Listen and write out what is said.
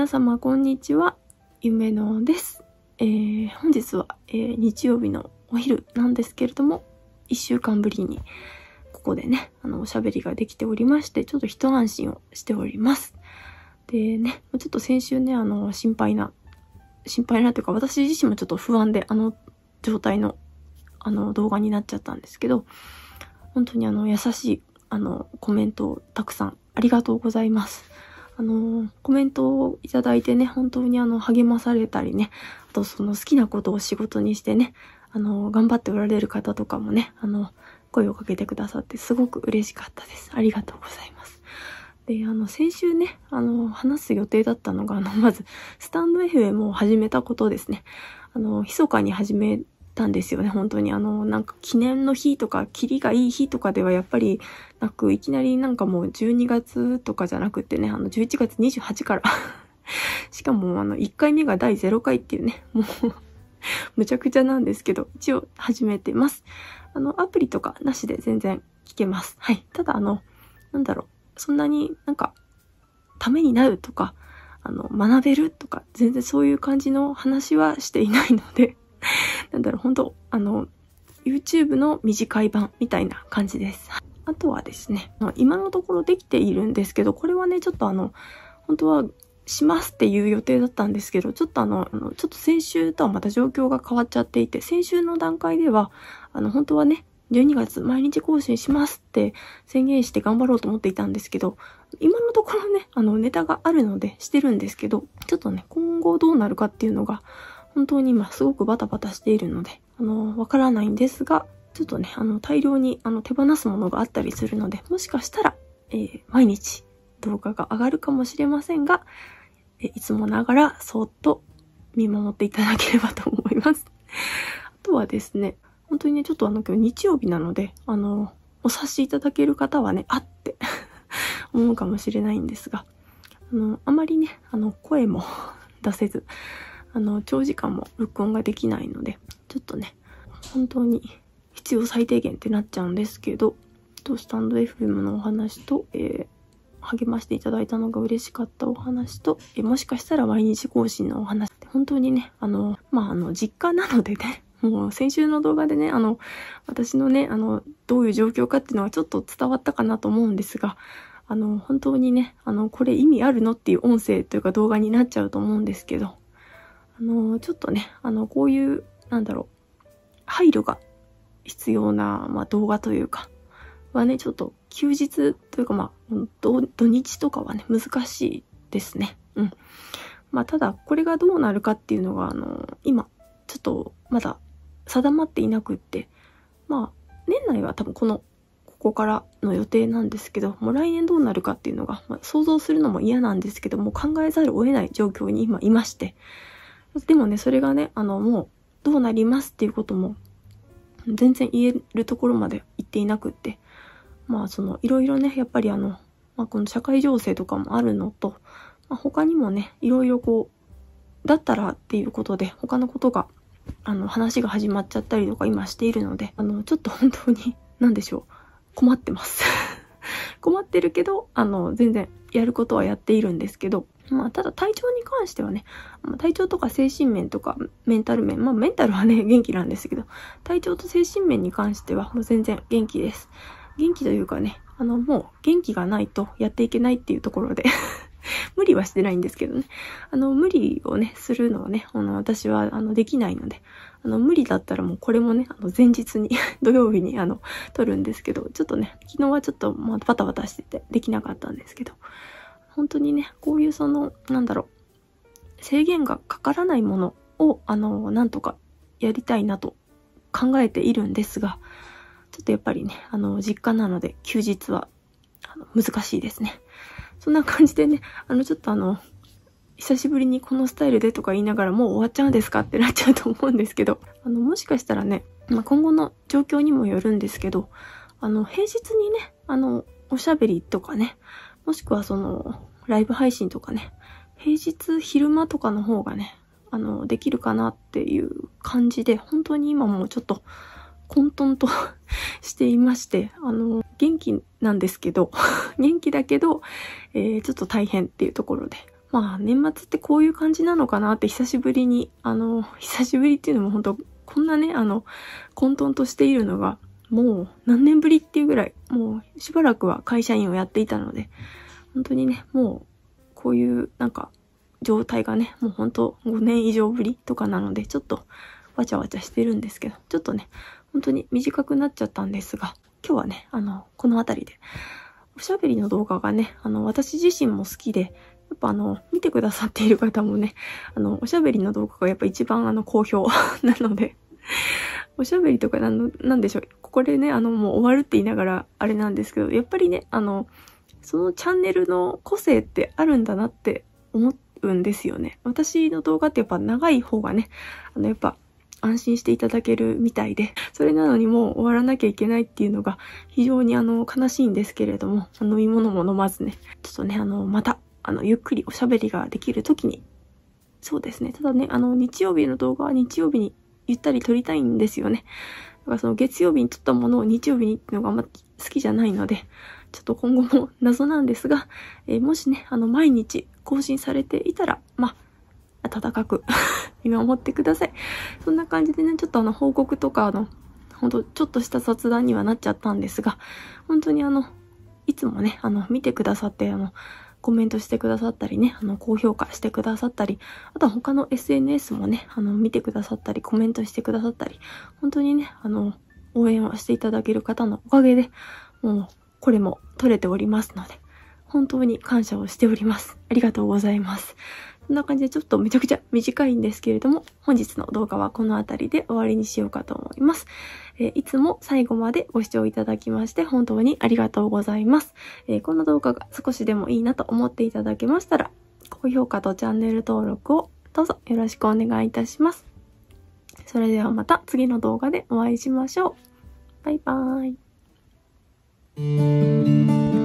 皆様こんにちは、夢のです。えー、本日は、えー、日曜日のお昼なんですけれども、1週間ぶりにここでね、あの、おしゃべりができておりまして、ちょっと一安心をしております。でね、ちょっと先週ね、あの、心配な、心配なというか、私自身もちょっと不安で、あの状態の、あの動画になっちゃったんですけど、本当にあの、優しい、あの、コメントをたくさんありがとうございます。あのー、コメントをいただいてね、本当にあの、励まされたりね、あとその好きなことを仕事にしてね、あのー、頑張っておられる方とかもね、あの、声をかけてくださってすごく嬉しかったです。ありがとうございます。で、あの、先週ね、あの、話す予定だったのが、あの、まず、スタンド FM を始めたことですね。あの、密かに始めたんですよね、本当に。あの、なんか記念の日とか、キリがいい日とかではやっぱりなく、いきなりなんかもう12月とかじゃなくてね、あの、11月28から しかもあの、1回目が第0回っていうね、もうむちゃくちゃなんですけど、一応始めてます。あの、アプリとかなしで全然聞けます。はい。ただあの、なんだろう、そんなになんか、ためになるとか、あの、学べるとか、全然そういう感じの話はしていないのでなんだろう、本当あの、YouTube の短い版みたいな感じです。あとはですね、今のところできているんですけど、これはね、ちょっとあの、本当はしますっていう予定だったんですけど、ちょっとあの、ちょっと先週とはまた状況が変わっちゃっていて、先週の段階では、あの、本当はね、12月毎日更新しますって宣言して頑張ろうと思っていたんですけど、今のところね、あの、ネタがあるのでしてるんですけど、ちょっとね、今後どうなるかっていうのが、本当に今すごくバタバタしているので、あの、わからないんですが、ちょっとね、あの、大量にあの手放すものがあったりするので、もしかしたら、えー、毎日動画が上がるかもしれませんが、えいつもながらそっと見守っていただければと思います。あとはですね、本当にね、ちょっとあの今日日曜日なので、あの、お察しいただける方はね、あって 思うかもしれないんですが、あの、あまりね、あの、声も 出せず、あの、長時間も録音ができないので、ちょっとね、本当に必要最低限ってなっちゃうんですけど、とスタンド FM のお話と、えー、励ましていただいたのが嬉しかったお話と、えー、もしかしたら毎日更新のお話って本当にね、あの、まあ、あの、実家なのでね、もう先週の動画でね、あの、私のね、あの、どういう状況かっていうのはちょっと伝わったかなと思うんですが、あの、本当にね、あの、これ意味あるのっていう音声というか動画になっちゃうと思うんですけど、あのー、ちょっとね、あの、こういう、なんだろう、配慮が必要な、まあ、動画というか、はね、ちょっと休日というか、まあ、土日とかはね、難しいですね。うん。まあ、ただ、これがどうなるかっていうのが、あのー、今、ちょっと、まだ、定まっていなくって、まあ、年内は多分この、ここからの予定なんですけど、もう来年どうなるかっていうのが、まあ、想像するのも嫌なんですけども、考えざるを得ない状況に今いまして、でもね、それがね、あの、もう、どうなりますっていうことも、全然言えるところまで言っていなくって、まあ、その、いろいろね、やっぱりあの、まあ、この社会情勢とかもあるのと、まあ、他にもね、いろいろこう、だったらっていうことで、他のことが、あの、話が始まっちゃったりとか今しているので、あの、ちょっと本当に、何でしょう、困ってます 困ってるけど、あの、全然やることはやっているんですけど、まあ、ただ体調に関してはね、体調とか精神面とかメンタル面、まあメンタルはね、元気なんですけど、体調と精神面に関してはもう全然元気です。元気というかね、あの、もう元気がないとやっていけないっていうところで 無理はしてないんですけどね。あの、無理をね、するのはね、あの、私は、あの、できないので、あの、無理だったらもうこれもね、あの、前日に 土曜日に、あの、撮るんですけど、ちょっとね、昨日はちょっと、まあ、バタバタしてて、できなかったんですけど、本当にね、こういうその、なんだろう、制限がかからないものを、あの、なんとかやりたいなと考えているんですが、ちょっとやっぱりね、あの、実家なので休日はあの難しいですね。そんな感じでね、あの、ちょっとあの、久しぶりにこのスタイルでとか言いながらもう終わっちゃうんですかってなっちゃうと思うんですけど、あの、もしかしたらね、まあ、今後の状況にもよるんですけど、あの、平日にね、あの、おしゃべりとかね、もしくはその、ライブ配信とかね、平日昼間とかの方がね、あの、できるかなっていう感じで、本当に今もうちょっと混沌と していまして、あの、元気なんですけど 元気だけど、えー、ちょっと大変っていうところで。まあ、年末ってこういう感じなのかなって久しぶりに、あの、久しぶりっていうのも本当こんなね、あの、混沌としているのが、もう何年ぶりっていうぐらい、もうしばらくは会社員をやっていたので、本当にね、もう、こういうなんか、状態がね、もう本当5年以上ぶりとかなので、ちょっとわちゃわちゃしてるんですけど、ちょっとね、本当に短くなっちゃったんですが、今日はね、あの、この辺りで、おしゃべりの動画がね、あの、私自身も好きで、やっぱあの、見てくださっている方もね、あの、おしゃべりの動画がやっぱ一番あの、好評 なのでおしゃべりとかなんでしょう、これね、あの、もう終わるって言いながら、あれなんですけど、やっぱりね、あの、そのチャンネルの個性ってあるんだなって思うんですよね。私の動画ってやっぱ長い方がね、あのやっぱ安心していただけるみたいで、それなのにもう終わらなきゃいけないっていうのが非常にあの悲しいんですけれども、飲み物も飲まずね、ちょっとね、あの、また、あの、ゆっくりおしゃべりができる時に、そうですね、ただね、あの、日曜日の動画は日曜日にゆったり撮りたいんですよね。だからその月曜日に撮ったものを日曜日にっていうのがあんま好きじゃないので、ちょっと今後も謎なんですが、えー、もしね、あの、毎日更新されていたら、まあ、暖かく見 守ってください。そんな感じでね、ちょっとあの、報告とか、あの、ほんと、ちょっとした雑談にはなっちゃったんですが、本当にあの、いつもね、あの、見てくださって、あの、コメントしてくださったりね、あの、高評価してくださったり、あとは他の SNS もね、あの、見てくださったり、コメントしてくださったり、本当にね、あの、応援をしていただける方のおかげで、もうこれも取れておりますので、本当に感謝をしております。ありがとうございます。そんな感じでちょっとめちゃくちゃ短いんですけれども、本日の動画はこの辺りで終わりにしようかと思います。えー、いつも最後までご視聴いただきまして本当にありがとうございます。えー、この動画が少しでもいいなと思っていただけましたら、高評価とチャンネル登録をどうぞよろしくお願いいたします。それではまた次の動画でお会いしましょう。バイバーイ。Música